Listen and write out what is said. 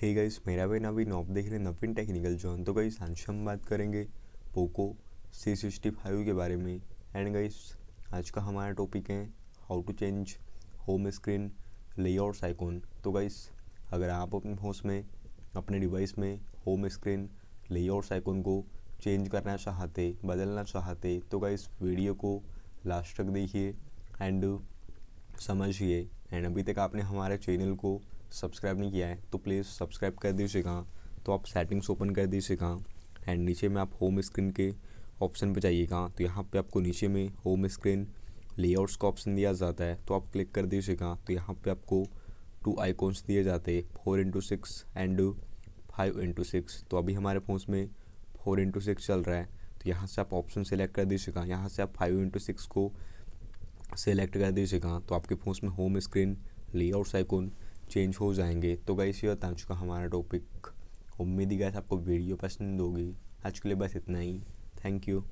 hey guys मेरा भाई नवीन knob देख रहे हैं नवीन टेक्निकल जॉन तो गाइस आज हम बात करेंगे पोको सी सिक्सटी फाइव के बारे में एंड गाइस आज का हमारा टॉपिक है how to change home screen layout icon तो गाइस अगर आप अपने होस में अपने डिवाइस में होम स्क्रीन लेआउट आइकॉन को चेंज करना चाहते बदलना चाहते तो गाइस वीडियो को लास्ट तक देखिए एंड समझिए एंड अभी तक आपने हमारे चैनल को सब्सक्राइब नहीं किया है तो प्लीज़ सब्सक्राइब कर दीजिएगा तो आप सेटिंग्स ओपन कर दीजिएगा एंड नीचे में आप होम स्क्रीन के ऑप्शन पर जाइएगा तो यहाँ पे आपको नीचे में होम स्क्रीन लेआउट्स का ऑप्शन दिया जाता है तो आप क्लिक कर दीजिएगा तो यहाँ पे आपको टू आइकॉन्स दिए जाते four into six and five into six तो अभी हमारे फोन में फोर इंटू सिक्स चल रहा है तो यहाँ से आप ऑप्शन सेलेक्ट कर दीजिएगा यहाँ से आप फाइव इंटू सिक्स को सेलेक्ट कर दीजिएगा तो आपके फोन में home screen layouts icon change हो जाएंगे तो गई ये होता चुका हमारा टॉपिक उम्मीद ही गैस आपको वीडियो पसंद होगी आज के लिए बस इतना ही थैंक यू